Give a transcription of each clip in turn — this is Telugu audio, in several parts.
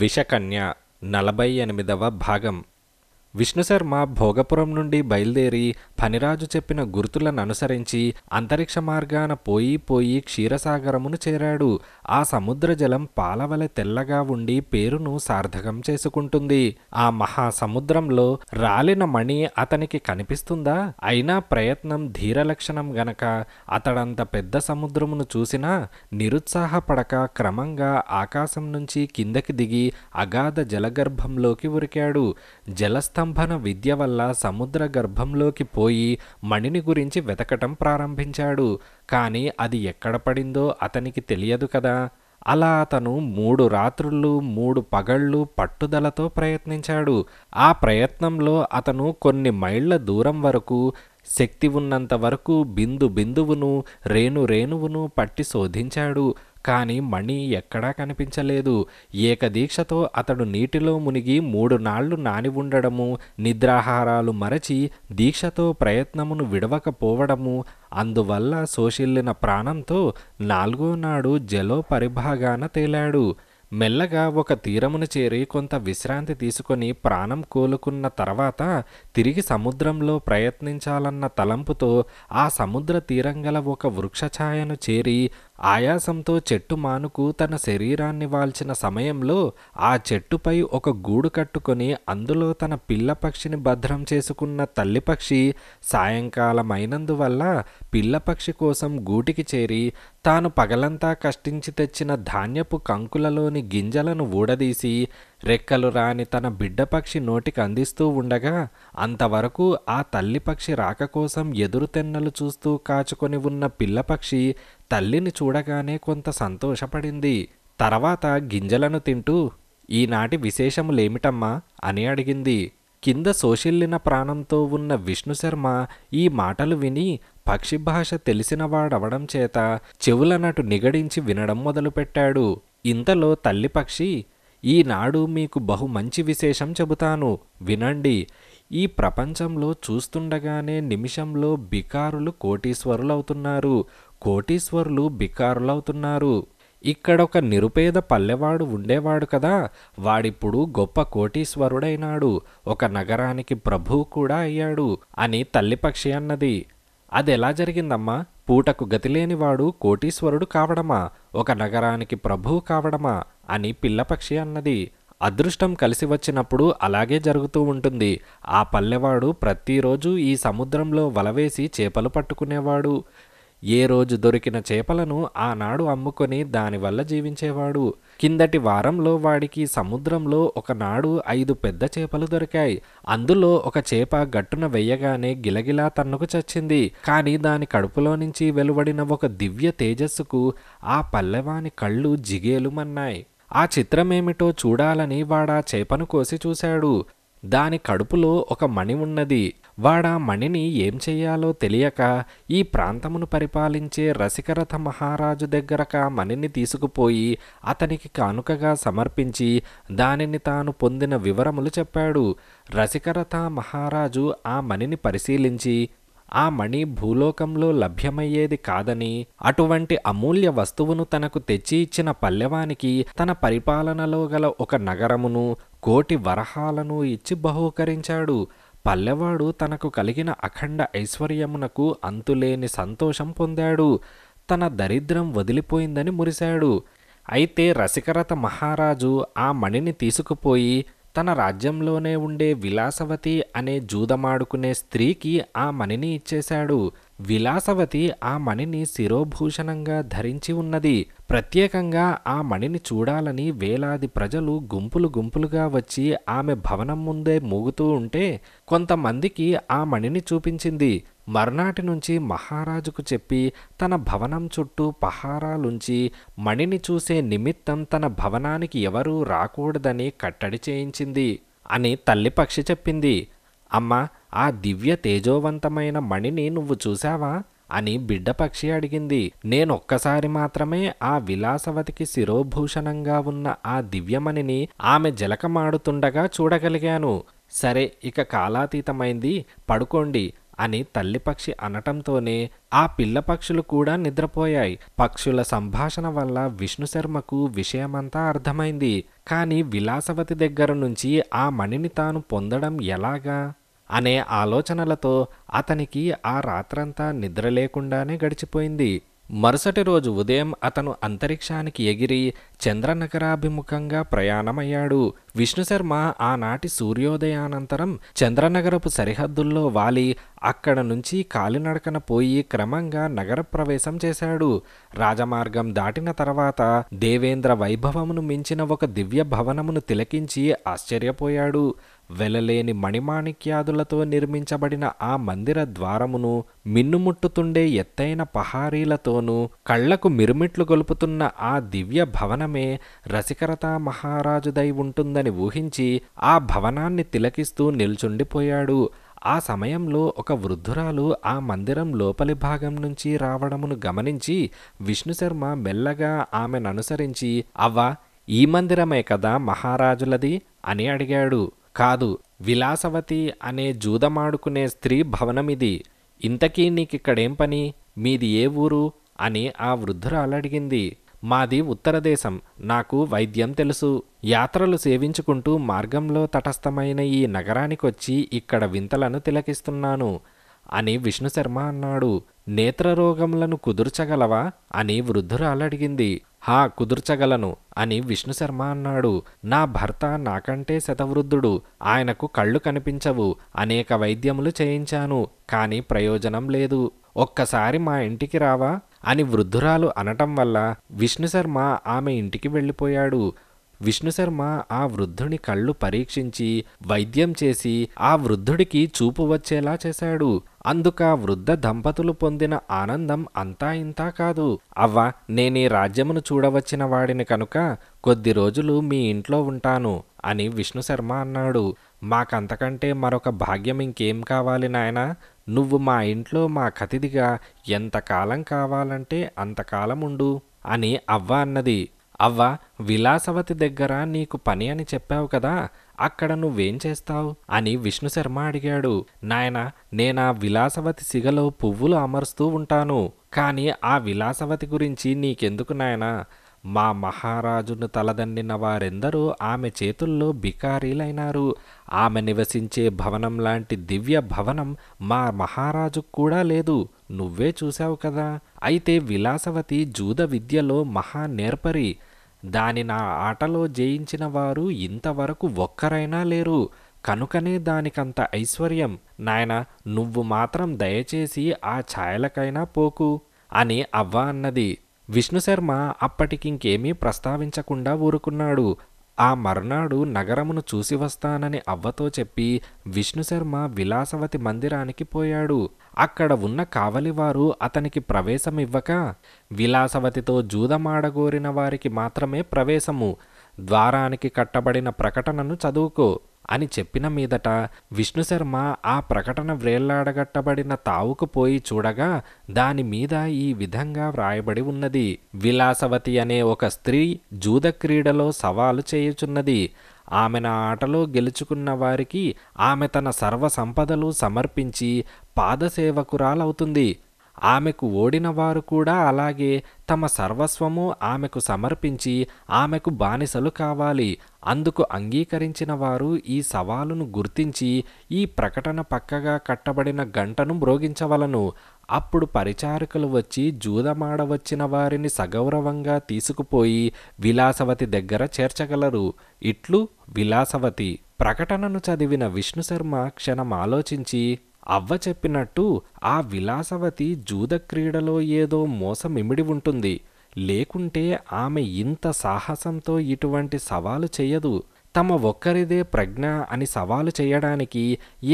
విషకన్య నలభై ఎనిమిదవ భాగం విష్ణుశర్మ భోగపురం నుండి బయలుదేరి ఫణిరాజు చెప్పిన గుర్తులను అనుసరించి అంతరిక్ష మార్గాన పోయి పోయి క్షీరసాగరమును చేరాడు ఆ సముద్రజలం పాలవల తెల్లగా ఉండి పేరును సార్థకం చేసుకుంటుంది ఆ మహాసముద్రంలో రాలిన మణి అతనికి కనిపిస్తుందా అయినా ప్రయత్నం ధీరలక్షణం గనక అతడంత పెద్ద సముద్రమును చూసినా నిరుత్సాహపడక క్రమంగా ఆకాశం నుంచి కిందకి దిగి అగాధ జలగర్భంలోకి ఉరికాడు జలస్తంభన విద్య వల్ల సముద్ర గర్భంలోకి పోయి మణిని గురించి వెతకటం ప్రారంభించాడు కానీ అది ఎక్కడ పడిందో అతనికి తెలియదు కదా అలా అతను మూడు రాత్రులు మూడు పగళ్ళు పట్టుదలతో ప్రయత్నించాడు ఆ ప్రయత్నంలో అతను కొన్ని మైళ్ళ దూరం వరకు శక్తి ఉన్నంత వరకు బిందు బిందువును రేణు రేణువును పట్టి శోధించాడు కాని మణి ఎక్కడా కనిపించలేదు ఏకదీక్షతో అతడు నీటిలో మునిగి మూడు నాళ్లు నాని ఉండడము నిద్రాహారాలు మరచి దీక్షతో ప్రయత్నమును విడవకపోవడము అందువల్ల సోషిల్లిన ప్రాణంతో నాలుగో నాడు జలో పరిభాగాన తేలాడు మెల్లగా ఒక తీరమును చేరి కొంత విశ్రాంతి తీసుకొని ప్రాణం కోలుకున్న తర్వాత తిరిగి సముద్రంలో ప్రయత్నించాలన్న తలంపుతో ఆ సముద్ర తీరంగల ఒక వృక్షఛాయను చేరి ఆయాసంతో చెట్టు మానుకు తన శరీరాన్ని వాల్చిన సమయంలో ఆ చెట్టుపై ఒక గూడు కట్టుకొని అందులో తన పిల్లపక్షిని భద్రం చేసుకున్న తల్లిపక్షి సాయంకాలమైనందువల్ల పిల్లపక్షి కోసం గూటికి చేరి తాను పగలంతా కష్టించి తెచ్చిన ధాన్యపు కంకులలోని గింజలను ఊడదీసి రెక్కలు రాని తన బిడ్డపక్షి నోటికి అందిస్తూ ఉండగా అంతవరకు ఆ తల్లిపక్షి రాక కోసం ఎదురుతెన్నలు చూస్తూ కాచుకొని ఉన్న పిల్లపక్షి తల్లిని చూడగానే కొంత సంతోషపడింది తర్వాత గింజలను తింటూ ఈనాటి విశేషములేమిటమ్మా అని అడిగింది కింద సోషిల్లిన ప్రాణంతో ఉన్న విష్ణుశర్మ ఈ మాటలు విని పక్షి భాష తెలిసినవాడవడం చేత చెవులనటు నిగడించి వినడం మొదలుపెట్టాడు ఇంతలో తల్లి పక్షి ఈనాడు మీకు బహు మంచి విశేషం చెబుతాను వినండి ఈ ప్రపంచంలో చూస్తుండగానే నిమిషంలో బికారులు కోటీశ్వరులవుతున్నారు కోటీశ్వర్లు బికారులవుతున్నారు ఇక్కడొక నిరుపేద పల్లెవాడు ఉండేవాడు కదా వాడిప్పుడు గొప్ప కోటీశ్వరుడైనాడు ఒక నగరానికి ప్రభువు కూడా అయ్యాడు అని తల్లిపక్షి అన్నది అదెలా జరిగిందమ్మా పూటకు గతిలేనివాడు కోటీశ్వరుడు కావడమా ఒక నగరానికి ప్రభువు కావడమా అని పిల్లపక్షి అన్నది అదృష్టం కలిసి వచ్చినప్పుడు అలాగే జరుగుతూ ఉంటుంది ఆ పల్లెవాడు ప్రతిరోజు ఈ సముద్రంలో వలవేసి చేపలు పట్టుకునేవాడు ఏ రోజు దొరికిన చేపలను ఆనాడు అమ్ముకొని దానివల్ల జీవించేవాడు కిందటి వారంలో వాడికి సముద్రంలో ఒకనాడు ఐదు పెద్ద చేపలు దొరికాయి అందులో ఒక చేప గట్టున వెయ్యగానే గిలగిలా తన్నుకు చచ్చింది కానీ దాని కడుపులో నుంచి వెలువడిన ఒక దివ్య తేజస్సుకు ఆ పల్లెవాని కళ్ళు జిగేలుమన్నాయి ఆ చిత్రమేమిటో చూడాలని వాడా చేపను కోసి చూశాడు దాని కడుపులో ఒక మణి ఉన్నది వాడా మణిని ఏం చేయాలో తెలియక ఈ ప్రాంతమును పరిపాలించే రసికరథ మహారాజు దగ్గరక మణిని తీసుకుపోయి అతనికి కానుకగా సమర్పించి దానిని తాను పొందిన వివరములు చెప్పాడు రసికరథ మహారాజు ఆ మణిని పరిశీలించి ఆ మణి భూలోకంలో లభ్యమయ్యేది కాదని అటువంటి అమూల్య వస్తువును తనకు తెచ్చి ఇచ్చిన పల్లెవానికి తన పరిపాలనలో గల ఒక నగరమును కోటి వరహాలను ఇచ్చి బహూకరించాడు పల్లెవాడు తనకు కలిగిన అఖండ ఐశ్వర్యమునకు అంతులేని సంతోషం పొందాడు తన దరిద్రం వదిలిపోయిందని మురిశాడు అయితే రసికరథ మహారాజు ఆ మణిని తీసుకుపోయి తన రాజ్యంలోనే ఉండే విలాసవతి అనే జూదమాడుకునే స్త్రీకి ఆ మణిని ఇచ్చేశాడు విలాసవతి ఆ మణిని శిరోభూషణంగా ధరించి ఉన్నది ప్రత్యేకంగా ఆ మణిని చూడాలని వేలాది ప్రజలు గుంపులు గుంపులుగా వచ్చి ఆమె భవనం ముందే మూగుతూ ఉంటే కొంతమందికి ఆ మణిని చూపించింది మర్నాటి నుంచి మహారాజుకు చెప్పి తన భవనం చుట్టూ పహారాలుంచి మణిని చూసే నిమిత్తం తన భవనానికి ఎవరూ రాకూడదని కట్టడి చేయించింది అని తల్లి పక్షి చెప్పింది అమ్మ ఆ దివ్య తేజోవంతమైన మణిని నువ్వు చూశావా అని బిడ్డపక్షి అడిగింది నేనొక్కసారి మాత్రమే ఆ విలాసవతికి శిరోభూషణంగా ఉన్న ఆ దివ్యమణిని ఆమె జలకమాడుతుండగా చూడగలిగాను సరే ఇక కాలాతీతమైంది పడుకోండి అని తల్లిపక్షి అనటంతోనే ఆ పిల్ల పక్షులు కూడా నిద్రపోయాయి పక్షుల సంభాషణ వల్ల విష్ణుశర్మకు విషయమంతా అర్థమైంది కానీ విలాసవతి దగ్గర నుంచి ఆ మణిని తాను పొందడం ఎలాగా అనే ఆలోచనలతో అతనికి ఆ రాత్రంతా నిద్ర లేకుండానే గడిచిపోయింది మరుసటి రోజు ఉదయం అతను అంతరిక్షానికి ఎగిరి చంద్రనగరాభిముఖంగా ప్రయాణమయ్యాడు విష్ణుశర్మ ఆనాటి సూర్యోదయానంతరం చంద్రనగరపు సరిహద్దుల్లో వాలి అక్కడ నుంచి కాలినడకన పోయి క్రమంగా నగర ప్రవేశం చేశాడు రాజమార్గం దాటిన తర్వాత దేవేంద్ర వైభవమును మించిన ఒక దివ్య భవనమును తిలకించి ఆశ్చర్యపోయాడు వెలలేని మణిమాణిక్యాదులతో నిర్మించబడిన ఆ మందిర ద్వారమును మిన్నుముట్టుతుండే ఎత్తైన పహారీలతోనూ కళ్లకు మిరుమిట్లు గొలుపుతున్న ఆ దివ్య భవనమే రసికరతా మహారాజుదై ఉంటుందని ఊహించి ఆ భవనాన్ని తిలకిస్తూ నిల్చుండిపోయాడు ఆ సమయంలో ఒక వృద్ధురాలు ఆ మందిరం లోపలి భాగం నుంచి రావడమును గమనించి విష్ణుశర్మ మెల్లగా ఆమెను అనుసరించి అవ్వ ఈ మందిరమే కదా మహారాజులది అని అడిగాడు కాదు విలాసవతి అనే జూదమాడుకునే స్త్రీ భవనమిది ఇంతకీ నీకిక్కడేం పని మీది ఏ ఊరు అని ఆ వృద్ధురాలు అడిగింది మాది ఉత్తరదేశం నాకు వైద్యం తెలుసు యాత్రలు సేవించుకుంటూ మార్గంలో తటస్థమైన ఈ నగరానికొచ్చి ఇక్కడ వింతలను తిలకిస్తున్నాను అని విష్ణు శర్మ అన్నాడు నేత్రరోగములను కుదుర్చగలవా అని వృద్ధురాలడిగింది హా కుదుర్చగలను అని విష్ణు శర్మ అన్నాడు నా భర్త నాకంటే శతవృద్ధుడు ఆయనకు కళ్ళు కనిపించవు అనేక వైద్యములు చేయించాను కానీ ప్రయోజనం లేదు ఒక్కసారి మా ఇంటికి రావా అని వృద్ధురాలు అనటం వల్ల విష్ణు శర్మ ఆమె ఇంటికి వెళ్ళిపోయాడు విష్ణుశర్మ ఆ వృద్ధుని కళ్ళు పరీక్షించి వైద్యం చేసి ఆ వృద్ధుడికి చూపు వచ్చేలా చేశాడు అందుక వృద్ధ దంపతులు పొందిన ఆనందం అంతా ఇంతా కాదు అవ్వ నేనీ రాజ్యమును చూడవచ్చిన వాడిని కనుక కొద్ది రోజులు మీ ఇంట్లో ఉంటాను అని విష్ణుశర్మ అన్నాడు మాకంతకంటే మరొక భాగ్యం ఇంకేం కావాలి నాయనా నువ్వు మా ఇంట్లో మా కతిథిగా ఎంతకాలం కావాలంటే అంతకాలం ఉండు అని అవ్వ అన్నది అవ్వ విలాసవతి దగ్గర నీకు పని అని చెప్పావు కదా అక్కడ నువ్వేం చేస్తావు అని విష్ణు శర్మ అడిగాడు నాయన నేనా విలాసవతి సిగలో పువ్వులు అమరుస్తూ ఉంటాను కానీ ఆ విలాసవతి గురించి నీకెందుకు నాయనా మా మహారాజును తలదండిన వారెందరూ ఆమె చేతుల్లో బికారీలైనారు ఆమె నివసించే భవనం లాంటి దివ్య భవనం మా మహారాజు కూడా లేదు నువ్వే చూశావు కదా అయితే విలాసవతి జూద విద్యలో మహా నేర్పరి దాని నా ఆటలో జయించిన వారు ఇంతవరకు ఒక్కరైనా లేరు కనుకనే దానికంత ఐశ్వర్యం నాయన నువ్వు మాత్రం దయచేసి ఆ ఛాయలకైనా పోకు అని అవ్వ అన్నది విష్ణుశర్మ అప్పటికింకేమీ ప్రస్తావించకుండా ఊరుకున్నాడు ఆ మర్నాడు నగరమును చూసి వస్తానని అవ్వతో చెప్పి విష్ణుశర్మ విలాసవతి మందిరానికి పోయాడు అక్కడ ఉన్న కావలివారు అతనికి ప్రవేశమివ్వక విలాసవతితో జూదమాడగోరిన వారికి మాత్రమే ప్రవేశము ద్వారానికి కట్టబడిన ప్రకటనను చదువుకో అని చెప్పిన మీదట విష్ణుశర్మ ఆ ప్రకటన వ్రేళ్లాడగట్టబడిన తావుకు పోయి చూడగా దానిమీద ఈ విధంగా వ్రాయబడి ఉన్నది విలాసవతి అనే ఒక స్త్రీ జూద క్రీడలో సవాలు చేయుచున్నది ఆమె నా ఆటలో గెలుచుకున్న వారికి ఆమె తన సర్వ సంపదలు సమర్పించి పాదసేవకురాలవుతుంది ఆమెకు ఓడినవారు కూడా అలాగే తమ సర్వస్వము ఆమెకు సమర్పించి ఆమెకు బానిసలు కావాలి అందుకు అంగీకరించిన వారు ఈ సవాలును గుర్తించి ఈ ప్రకటన పక్కగా కట్టబడిన గంటను మ్రోగించవలను అప్పుడు పరిచారకులు వచ్చి జూదమాడ వచ్చిన వారిని సగౌరవంగా తీసుకుపోయి విలాసవతి దగ్గర చేర్చగలరు ఇట్లు విలాసవతి ప్రకటనను చదివిన విష్ణుశర్మ క్షణం ఆలోచించి అవ్వ చెప్పినట్టు ఆ విలాసవతి జూదక్రీడలో ఏదో మోసం ఉంటుంది లేకుంటే ఆమె ఇంత సాహసంతో ఇటువంటి సవాలు చేయదు తమ ఒక్కరిదే ప్రజ్ఞ అని సవాలు చేయడానికి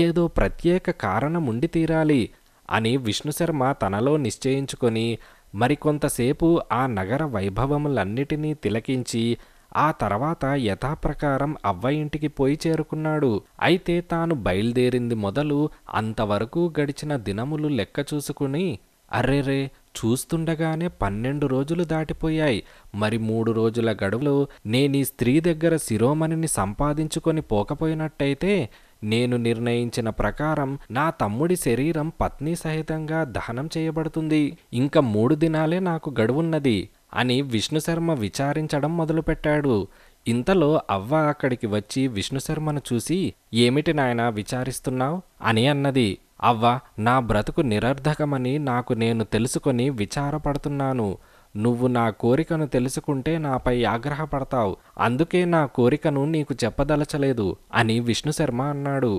ఏదో ప్రత్యేక కారణం ఉండి తీరాలి అని విష్ణుశర్మ తనలో నిశ్చయించుకొని మరికొంతసేపు ఆ నగర వైభవములన్నిటినీ తిలకించి ఆ తర్వాత యథాప్రకారం అవ్వ ఇంటికి పోయి చేరుకున్నాడు అయితే తాను బయలుదేరింది మొదలు అంతవరకు గడిచిన దినములు లెక్క చూసుకుని అర్రేరే చూస్తుండగానే పన్నెండు రోజులు దాటిపోయాయి మరి మూడు రోజుల గడువులో నేనీ స్త్రీ దగ్గర శిరోమణిని సంపాదించుకొని పోకపోయినట్టయితే నేను నిర్ణయించిన ప్రకారం నా తమ్ముడి శరీరం పత్ని సహితంగా దహనం చేయబడుతుంది ఇంకా మూడు దినాలే నాకు గడువున్నది అని విష్ణుశర్మ విచారించడం మొదలుపెట్టాడు ఇంతలో అవ్వ అక్కడికి వచ్చి విష్ణుశర్మను చూసి ఏమిటి నాయన విచారిస్తున్నావు అని అన్నది అవ్వ నా బ్రతుకు నిరర్ధకమని నాకు నేను తెలుసుకొని విచారపడుతున్నాను నువ్వు నా కోరికను తెలుసుకుంటే నాపై ఆగ్రహపడతావు అందుకే నా కోరికను నీకు చెప్పదలచలేదు అని విష్ణుశర్మ అన్నాడు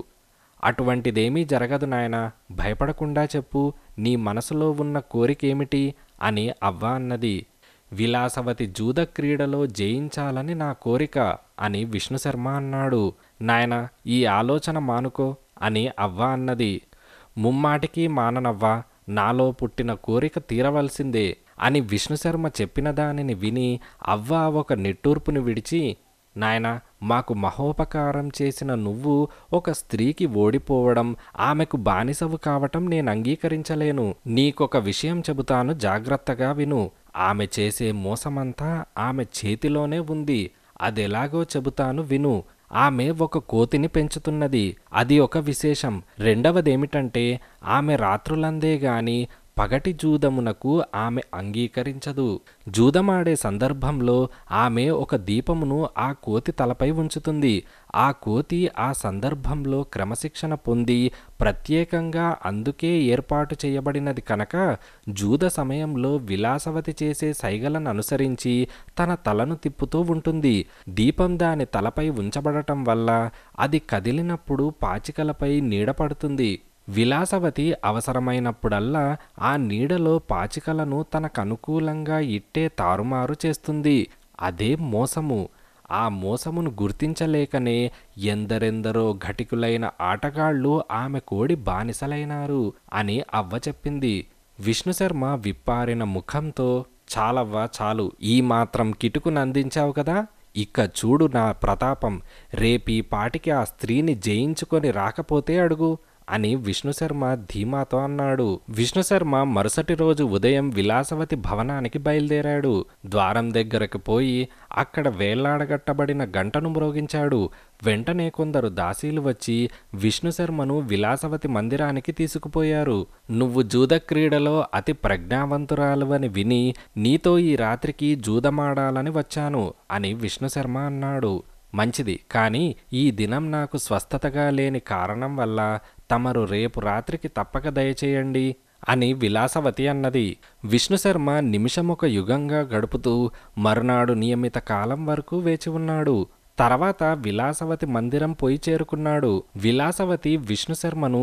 అటువంటిదేమీ జరగదు నాయన భయపడకుండా చెప్పు నీ మనసులో ఉన్న కోరికేమిటి అని అవ్వ అన్నది విలాసవతి జూద క్రీడలో జయించాలని నా కోరిక అని విష్ణుశర్మ అన్నాడు నాయన ఈ ఆలోచన మానుకో అని అవ్వ అన్నది ముమ్మాటికి మాననవ్వ నాలో పుట్టిన కోరిక తీరవలసిందే అని విష్ణుశర్మ చెప్పిన దానిని విని అవ్వ ఒక నిట్టూర్పుని విడిచి నాయన మాకు మహోపకారం చేసిన నువ్వు ఒక స్త్రీకి ఓడిపోవడం ఆమెకు బానిసవు కావటం నేను అంగీకరించలేను నీకొక విషయం చెబుతాను జాగ్రత్తగా విను ఆమె చేసే మోసమంతా ఆమె చేతిలోనే ఉంది అదెలాగో చెబుతాను విను ఆమె ఒక కోతిని పెంచుతున్నది అది ఒక విశేషం రెండవదేమిటంటే ఆమె రాత్రులందే గాని పగటి జూదమునకు ఆమె అంగీకరించదు జూదమాడే సందర్భంలో ఆమె ఒక దీపమును ఆ కోతి తలపై ఉంచుతుంది ఆ కోతి ఆ సందర్భంలో క్రమశిక్షణ పొంది ప్రత్యేకంగా అందుకే ఏర్పాటు చేయబడినది కనుక జూద సమయంలో విలాసవతి చేసే సైగలను అనుసరించి తన తలను తిప్పుతూ ఉంటుంది దీపం దాని తలపై ఉంచబడటం వల్ల అది కదిలినప్పుడు పాచికలపై నీడపడుతుంది విలాసవతి అవసరమైనప్పుడల్లా ఆ నీడలో పాచికలను తనకనుకూలంగా ఇట్టే తారుమారు చేస్తుంది అదే మోసము ఆ మోసమును గుర్తించలేకనే ఎందరెందరో ఘటికులైన ఆటగాళ్లు ఆమె కోడి బానిసలైనారు అని అవ్వ చెప్పింది విష్ణుశర్మ విప్పారిన ముఖంతో చాలవ్వా చాలు ఈ మాత్రం కిటుకును అందించావు కదా ఇక చూడు నా ప్రతాపం రేపీ పాటికి ఆ స్త్రీని జయించుకొని రాకపోతే అడుగు అని విష్ణు శర్మ ధీమాతో అన్నాడు విష్ణు శర్మ మరుసటి రోజు ఉదయం విలాసవతి భవనానికి బయలుదేరాడు ద్వారం దగ్గరకు పోయి అక్కడ వేళ్లాడగట్టబడిన గంటను మ్రోగించాడు వెంటనే కొందరు దాసీలు వచ్చి విష్ణుశర్మను విలాసవతి మందిరానికి తీసుకుపోయారు నువ్వు జూద క్రీడలో అతి ప్రజ్ఞావంతురాలువని విని నీతో ఈ రాత్రికి జూదమాడాలని వచ్చాను అని విష్ణుశర్మ అన్నాడు మంచిది కానీ ఈ దినం నాకు స్వస్థతగా లేని కారణం వల్ల తమరు రేపు రాత్రికి తప్పక దయచేయండి అని విలాసవతి అన్నది విష్ణుశర్మ నిమిషముక యుగంగా గడుపుతూ మరునాడు నియమిత కాలం వరకు వేచి ఉన్నాడు తర్వాత విలాసవతి మందిరం పోయి చేరుకున్నాడు విలాసవతి విష్ణుశర్మను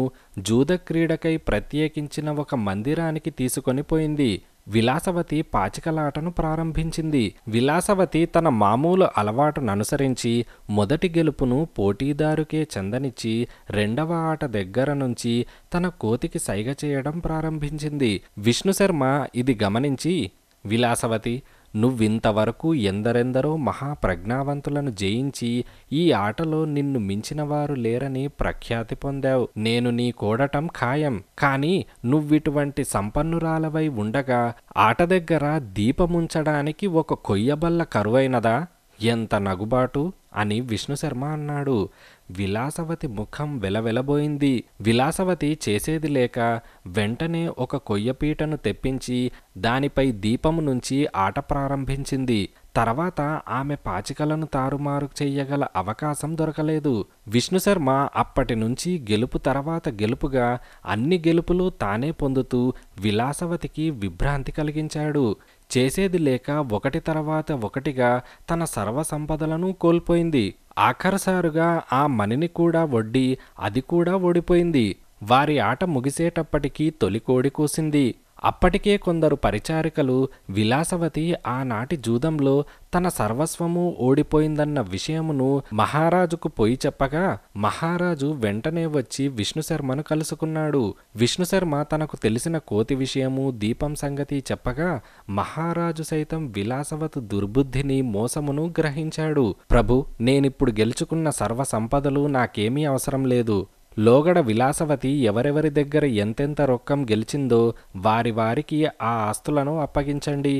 జూదక్రీడకై ప్రత్యేకించిన ఒక మందిరానికి తీసుకొని పోయింది విలాసవతి పాచికలాటను ప్రారంభించింది విలాసవతి తన మామూలు అలవాటును అనుసరించి మొదటి గెలుపును పోటీదారుకే చెందనిచ్చి రెండవ ఆట దగ్గర నుంచి తన కోతికి సైగ చేయడం ప్రారంభించింది విష్ణుశర్మ ఇది గమనించి విలాసవతి నువ్వింతవరకు ఎందరెందరో మహాప్రజ్ఞావంతులను జయించి ఈ ఆటలో నిన్ను మించినవారు లేరని ప్రఖ్యాతి పొందావు నేను నీ కోడటం ఖాయం కాని నువ్విటువంటి సంపన్నురాలవై ఉండగా ఆట దగ్గర దీపముంచడానికి ఒక కొయ్యబల్ల కరువైనదా ఎంత నగుబాటు అని విష్ణు శర్మ అన్నాడు విలాసవతి ముఖం వెలవెలబోయింది విలాసవతి చేసేది లేక వెంటనే ఒక కొయ్యపీటను తెప్పించి దానిపై దీపము నుంచి ఆట ప్రారంభించింది తర్వాత ఆమె పాచికలను తారుమారు చెయ్యగల అవకాశం దొరకలేదు విష్ణుశర్మ అప్పటి నుంచి గెలుపు తర్వాత గెలుపుగా అన్ని గెలుపులు తానే పొందుతూ విలాసవతికి విభ్రాంతి కలిగించాడు చేసేది లేక ఒకటి తర్వాత ఒకటిగా తన సర్వసంపదలను కోల్పోయింది ఆఖరసారుగా ఆ మణిని కూడా వడ్డి అది కూడా ఓడిపోయింది వారి ఆట ముగిసేటప్పటికీ తొలి కోడి కూసింది అప్పటికే కొందరు పరిచారికలు విలాసవతి ఆనాటి జూదంలో తన సర్వస్వము ఓడిపోయిందన్న విషయమును మహారాజుకు పోయి చెప్పగా మహారాజు వెంటనే వచ్చి విష్ణుశర్మను కలుసుకున్నాడు విష్ణుశర్మ తనకు తెలిసిన కోతి విషయము దీపం సంగతి చెప్పగా మహారాజు సైతం విలాసవతి దుర్బుద్ధిని మోసమును గ్రహించాడు ప్రభు నేనిప్పుడు గెలుచుకున్న సర్వ సంపదలు నాకేమీ అవసరం లేదు లోగడ విలాసవతి ఎవరెవరి దగ్గర ఎంతెంత రొక్కం గెలిచిందో వారి వారికి ఆ ఆస్తులను అప్పగించండి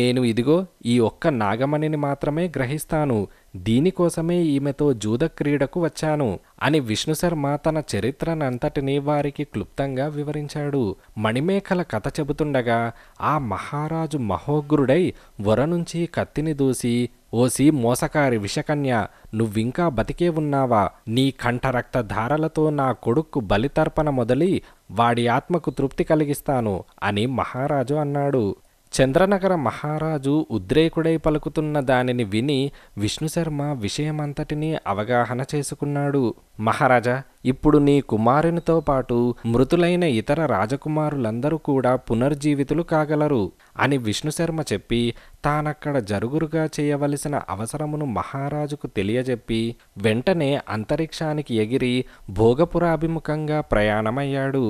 నేను ఇదిగో ఈ ఒక్క నాగమణిని మాత్రమే గ్రహిస్తాను దీనికోసమే ఈమెతో జూద క్రీడకు వచ్చాను అని విష్ణు శర్మ తన చరిత్రనంతటినీ వారికి క్లుప్తంగా వివరించాడు మణిమేఖల కథ చెబుతుండగా ఆ మహారాజు మహోగ్రుడై వరనుంచి నుంచి కత్తిని దూసి ఓసి మోసకారి విషకన్య నువ్వింకా బతికే ఉన్నావా నీ కంఠరక్త ధారలతో నా కొడుక్కు బలితర్పణ మొదలి వాడి ఆత్మకు తృప్తి కలిగిస్తాను అని మహారాజు అన్నాడు చంద్రనగర మహారాజు ఉద్రేకుడై పలుకుతున్న దానిని విని విష్ణుశర్మ విషయమంతటినీ అవగాహన చేసుకున్నాడు మహారాజా ఇప్పుడు నీ కుమారునితో పాటు మృతులైన ఇతర రాజకుమారులందరూ కూడా పునర్జీవితులు కాగలరు అని విష్ణుశర్మ చెప్పి తానక్కడ జరుగురుగా చేయవలసిన అవసరమును మహారాజుకు తెలియజెప్పి వెంటనే అంతరిక్షానికి ఎగిరి భోగపురాభిముఖంగా ప్రయాణమయ్యాడు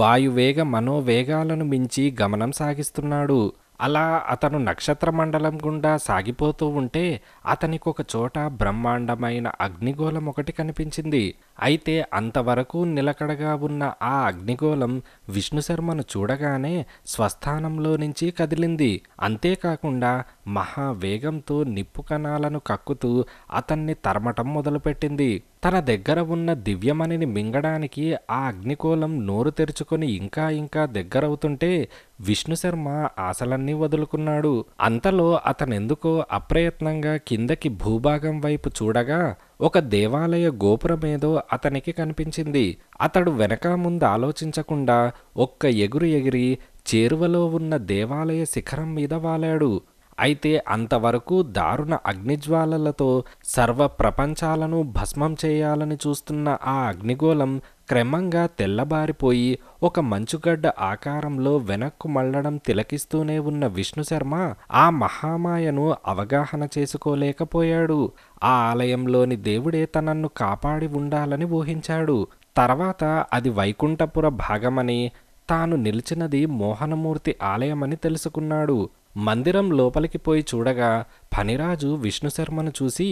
వాయువేగ మనోవేగాలను మించి గమనం సాగిస్తున్నాడు అలా అతను నక్షత్ర మండలం గుండా సాగిపోతూ ఉంటే అతనికి ఒక చోట బ్రహ్మాండమైన అగ్నిగోళం ఒకటి కనిపించింది అయితే అంతవరకు నిలకడగా ఉన్న ఆ అగ్నిగోళం విష్ణుశర్మను చూడగానే స్వస్థానంలో నుంచి కదిలింది అంతేకాకుండా మహావేగంతో నిప్పు కణాలను కక్కుతూ అతన్ని తరమటం మొదలుపెట్టింది తన దగ్గర ఉన్న దివ్యమణిని మింగడానికి ఆ అగ్నికోలం నోరు తెరుచుకొని ఇంకా ఇంకా దగ్గరవుతుంటే విష్ణుశర్మ ఆశలన్నీ వదులుకున్నాడు అంతలో అతనెందుకో అప్రయత్నంగా కిందకి భూభాగం వైపు చూడగా ఒక దేవాలయ గోపురమేదో అతనికి కనిపించింది అతడు వెనక ముందు ఆలోచించకుండా ఒక్క ఎగురు ఎగిరి చేరువలో ఉన్న దేవాలయ శిఖరం మీద వాలాడు అయితే అంతవరకు దారుణ అగ్నిజ్వాలలతో సర్వ ప్రపంచాలను భస్మం చేయాలని చూస్తున్న ఆ అగ్నిగోళం క్రమంగా తెల్లబారిపోయి ఒక మంచుగడ్డ ఆకారంలో వెనక్కు మళ్ళడం తిలకిస్తూనే ఉన్న విష్ణుశర్మ ఆ మహామాయను అవగాహన చేసుకోలేకపోయాడు ఆ ఆలయంలోని దేవుడే తనన్ను కాపాడి ఉండాలని ఊహించాడు తర్వాత అది వైకుంఠపుర భాగమని తాను నిలిచినది మోహనమూర్తి ఆలయమని తెలుసుకున్నాడు మందిరం లోపలికి పోయి చూడగా పనిరాజు విష్ణుశర్మను చూసి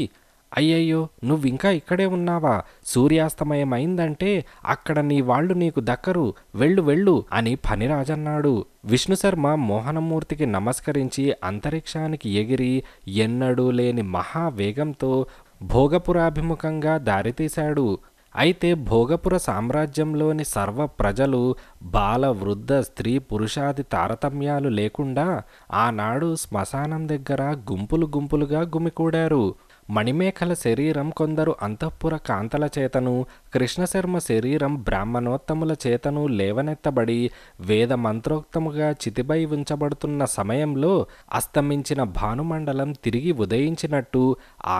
అయ్యయ్యో నువ్వింకా ఇక్కడే ఉన్నావా సూర్యాస్తమయమైందంటే అక్కడ నీ వాళ్ళు నీకు దక్కరు వెళ్ళు వెళ్ళు అని పనిరాజన్నాడు విష్ణుశర్మ మోహనమూర్తికి నమస్కరించి అంతరిక్షానికి ఎగిరి ఎన్నడూ లేని మహావేగంతో భోగపురాభిముఖంగా దారితీశాడు అయితే భోగపుర సామ్రాజ్యంలోని సర్వ ప్రజలు బాల వృద్ధ స్త్రీ పురుషాది తారతమ్యాలు లేకుండా ఆనాడు శ్మశానం దగ్గర గుంపులు గుంపులుగా గుమికూడారు మణిమేఖల శరీరం కొందరు అంతఃపుర కాంతల చేతను కృష్ణశర్మ శరీరం బ్రాహ్మణోత్తముల చేతను లేవనెత్తబడి వేద మంత్రోక్తముగా చితిపై ఉంచబడుతున్న సమయంలో అస్తమించిన భానుమండలం తిరిగి ఉదయించినట్టు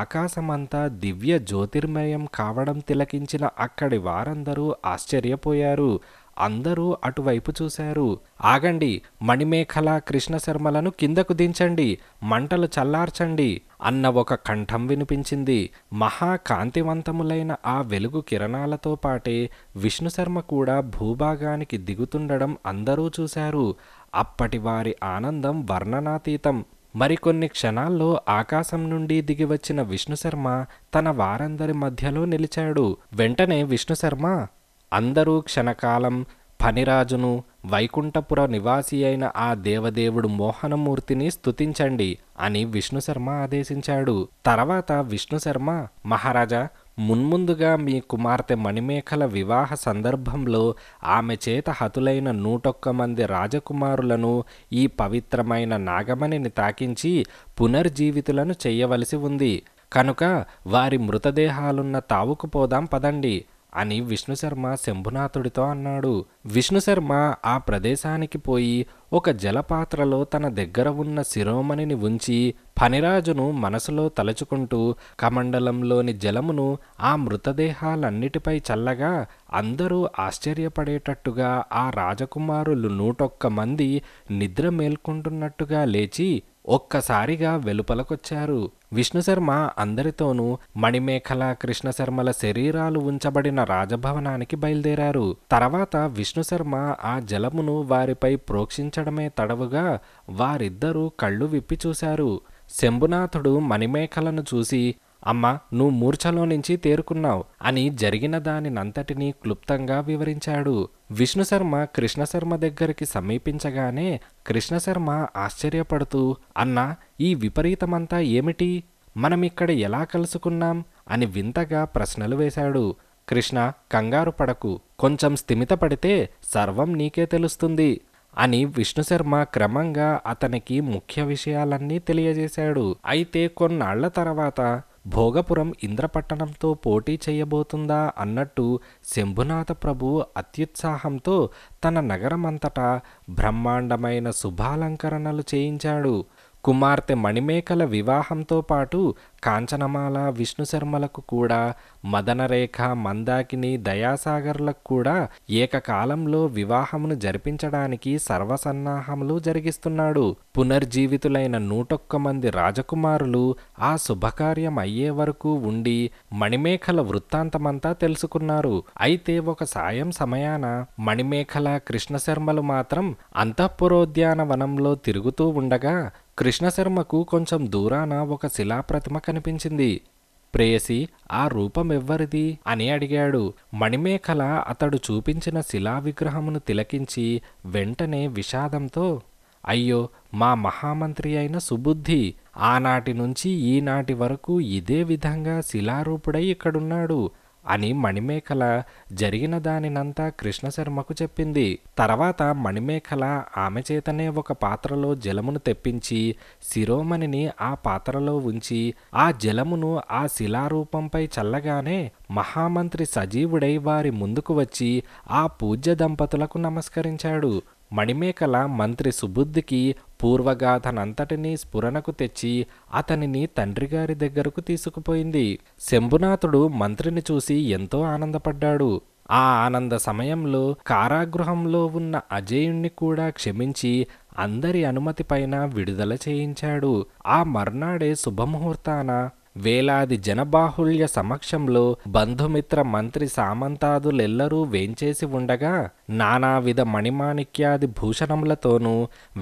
ఆకాశమంతా దివ్య జ్యోతిర్మయం కావడం తిలకించిన అక్కడి వారందరూ ఆశ్చర్యపోయారు అందరూ అటువైపు చూశారు ఆగండి మణిమేఖల కృష్ణశర్మలను కిందకు దించండి మంటలు చల్లార్చండి అన్న ఒక కంఠం వినిపించింది మహాకాంతివంతములైన ఆ వెలుగు కిరణాలతో పాటే విష్ణుశర్మ కూడా భూభాగానికి దిగుతుండడం అందరూ చూశారు అప్పటి వారి ఆనందం వర్ణనాతీతం మరికొన్ని క్షణాల్లో ఆకాశం నుండి దిగివచ్చిన విష్ణుశర్మ తన వారందరి మధ్యలో నిలిచాడు వెంటనే విష్ణుశర్మ అందరూ క్షణకాలం ఫణిరాజును వైకుంఠపుర నివాసి అయిన ఆ దేవదేవుడు మోహనమూర్తిని స్తుతించండి అని విష్ణుశర్మ ఆదేశించాడు తర్వాత విష్ణుశర్మ మహారాజా మున్ముందుగా మీ కుమార్తె మణిమేఖల వివాహ సందర్భంలో ఆమె చేత హతులైన నూటొక్క మంది రాజకుమారులను ఈ పవిత్రమైన నాగమణిని తాకించి పునర్జీవితులను చేయవలసి ఉంది కనుక వారి మృతదేహాలున్న తావుకు పోదాం పదండి అని విష్ణుశర్మ శంభునాథుడితో అన్నాడు విష్ణుశర్మ ఆ ప్రదేశానికి పోయి ఒక జలపాత్రలో తన దగ్గర ఉన్న శిరోమణిని ఉంచి ఫణిరాజును మనసులో తలుచుకుంటూ కమండలంలోని జలమును ఆ మృతదేహాలన్నిటిపై చల్లగా అందరూ ఆశ్చర్యపడేటట్టుగా ఆ రాజకుమారులు నూటొక్క మంది నిద్ర మేల్కొంటున్నట్టుగా లేచి ఒక్కసారిగా వెలుపలకొచ్చారు విష్ణుశర్మ అందరితోనూ మణిమేఖల కృష్ణశర్మల శరీరాలు ఉంచబడిన రాజభవనానికి బయలుదేరారు తర్వాత విష్ణుశర్మ ఆ జలమును వారిపై ప్రోక్షించడమే తడవుగా వారిద్దరూ కళ్ళు విప్పి చూశారు శంభునాథుడు మణిమేఖలను చూసి అమ్మ నువ్వు మూర్ఛలో నుంచి తేరుకున్నావు అని జరిగిన దానినంతటినీ క్లుప్తంగా వివరించాడు విష్ణుశర్మ కృష్ణశర్మ దగ్గరికి సమీపించగానే కృష్ణశర్మ ఆశ్చర్యపడుతూ అన్నా ఈ విపరీతమంతా ఏమిటి మనమిక్కడ ఎలా కలుసుకున్నాం అని వింతగా ప్రశ్నలు వేశాడు కృష్ణ కంగారు పడకు కొంచెం స్థిమితపడితే సర్వం నీకే తెలుస్తుంది అని విష్ణుశర్మ క్రమంగా అతనికి ముఖ్య విషయాలన్నీ తెలియజేశాడు అయితే కొన్నాళ్ల తర్వాత భోగపురం ఇంద్రపట్టణంతో పోటీ చేయబోతుందా అన్నట్టు శంభునాథ ప్రభు అత్యుత్సాహంతో తన నగరమంతటా బ్రహ్మాండమైన శుభాలంకరణలు చేయించాడు కుమార్తె మణిమేకల వివాహంతో పాటు కాంచనమాల విష్ణుశర్మలకు కూడా మదనరేఖ మందాకిని దయాసాగర్లకు కూడా ఏకకాలంలో వివాహమును జరిపించడానికి సర్వసన్నాహములు జరిగిస్తున్నాడు పునర్జీవితులైన నూటొక్క మంది రాజకుమారులు ఆ శుభకార్యం అయ్యే వరకు ఉండి మణిమేఖల వృత్తాంతమంతా తెలుసుకున్నారు అయితే ఒక సాయం సమయాన మణిమేఖల కృష్ణశర్మలు మాత్రం అంతఃపురోద్యానవనంలో తిరుగుతూ ఉండగా కృష్ణశర్మకు కొంచెం దూరాన ఒక శిలాప్రతిమ కనిపించింది ప్రేయసి ఆ రూపం ఎవ్వరిది అని అడిగాడు మణిమేఖల అతడు చూపించిన శిలా విగ్రహమును తిలకించి వెంటనే విషాదంతో అయ్యో మా మహామంత్రి అయిన సుబుద్ధి ఆనాటి నుంచి ఈనాటి వరకు ఇదే విధంగా శిలారూపుడై ఇక్కడున్నాడు అని మణిమేఖల జరిగిన దానినంతా కృష్ణశర్మకు చెప్పింది తర్వాత మణిమేఖల ఆమె చేతనే ఒక పాత్రలో జలమును తెప్పించి శిరోమణిని ఆ పాత్రలో ఉంచి ఆ జలమును ఆ శిలారూపంపై చల్లగానే మహామంత్రి సజీవుడై వారి ముందుకు వచ్చి ఆ పూజ్య దంపతులకు నమస్కరించాడు మణిమేకల మంత్రి సుబుద్ధికి పూర్వగాథనంతటినీ స్ఫురణకు తెచ్చి అతనిని తండ్రిగారి దగ్గరకు తీసుకుపోయింది శంభునాథుడు మంత్రిని చూసి ఎంతో ఆనందపడ్డాడు ఆ ఆనంద సమయంలో కారాగృహంలో ఉన్న అజయుణ్ణి కూడా క్షమించి అందరి అనుమతి పైన విడుదల చేయించాడు ఆ మర్నాడే శుభముహూర్తాన వేలాది జనబాహుళ్య సమక్షంలో బంధుమిత్ర మంత్రి సామంతాదులెల్లరూ వేంచేసి ఉండగా నానావిధ మణిమాణిక్యాది భూషణములతోనూ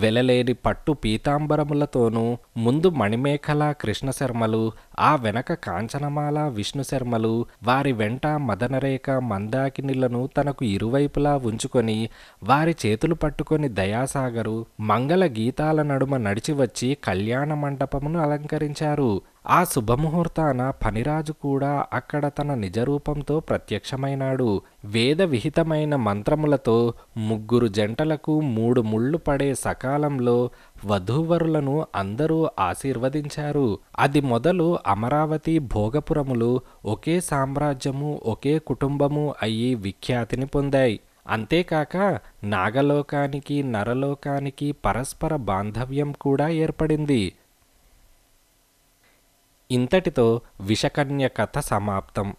వెలలేని పట్టు పీతాంబరములతోనూ ముందు మణిమేఖల కృష్ణశర్మలు ఆ వెనక కాంచనమాల విష్ణుశర్మలు వారి వెంట మదనరేఖ మందాకినిలను తనకు ఇరువైపులా ఉంచుకొని వారి చేతులు పట్టుకొని దయాసాగరు మంగళ గీతాల నడుమ నడిచివచ్చి కళ్యాణ మండపమును అలంకరించారు ఆ శుభముహూర్తాన పనిరాజు కూడా అక్కడ తన నిజరూపంతో ప్రత్యక్షమైనాడు వేద విహితమైన మంత్రములతో ముగ్గురు జంటలకు మూడు ముళ్ళు పడే సకాలంలో వధూవరులను అందరూ ఆశీర్వదించారు అది మొదలు అమరావతి భోగపురములు ఒకే సామ్రాజ్యము ఒకే కుటుంబము అయ్యి విఖ్యాతిని పొందాయి అంతేకాక నాగలోకానికి నరలోకానికి పరస్పర బాంధవ్యం కూడా ఏర్పడింది ఇంతటితో విషకన్య కథ సమాప్తం